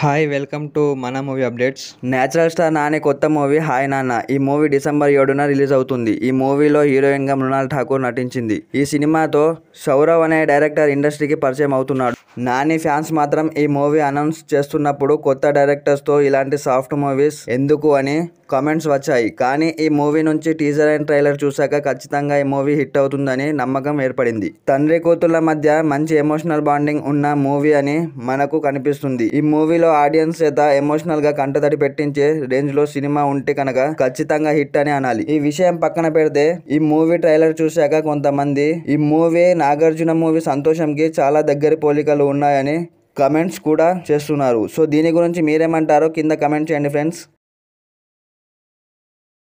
hi welcome to మన movie updates natural star Nani కొత్త movie hi నాన్న ఈ మూవీ డిసెంబర్ ఏడున రిలీజ్ అవుతుంది ఈ మూవీలో హీరోయిన్గా మృణాల్ ఠాకూర్ నటించింది ఈ సినిమాతో సౌరవ్ అనే డైరెక్టర్ ఇండస్ట్రీకి పరిచయం అవుతున్నాడు నాని ఫ్యాన్స్ మాత్రం ఈ మూవీ అనౌన్స్ చేస్తున్నప్పుడు కొత్త డైరెక్టర్స్తో ఇలాంటి సాఫ్ట్ మూవీస్ ఎందుకు అని కామెంట్స్ వచ్చాయి కానీ ఈ మూవీ నుంచి టీజర్ అండ్ ట్రైలర్ చూశాక ఖచ్చితంగా ఈ మూవీ హిట్ అవుతుందని నమ్మకం ఏర్పడింది తండ్రి కూతుళ్ళ మధ్య మంచి ఎమోషనల్ బాండింగ్ ఉన్న మూవీ అని మనకు కనిపిస్తుంది ఈ మూవీలో మూవీలో ఆడియన్స్ చేత ఎమోషనల్ గా కంటతడి పెట్టించే రేంజ్ లో సినిమా ఉంటే కనుక ఖచ్చితంగా హిట్ అని అనాలి ఈ విషయం పక్కన పెడితే ఈ మూవీ ట్రైలర్ చూశాక కొంతమంది ఈ మూవీ నాగార్జున మూవీ సంతోషంకి చాలా దగ్గర పోలికలు ఉన్నాయని కమెంట్స్ కూడా చేస్తున్నారు సో దీని గురించి మీరేమంటారో కింద కమెంట్ చేయండి ఫ్రెండ్స్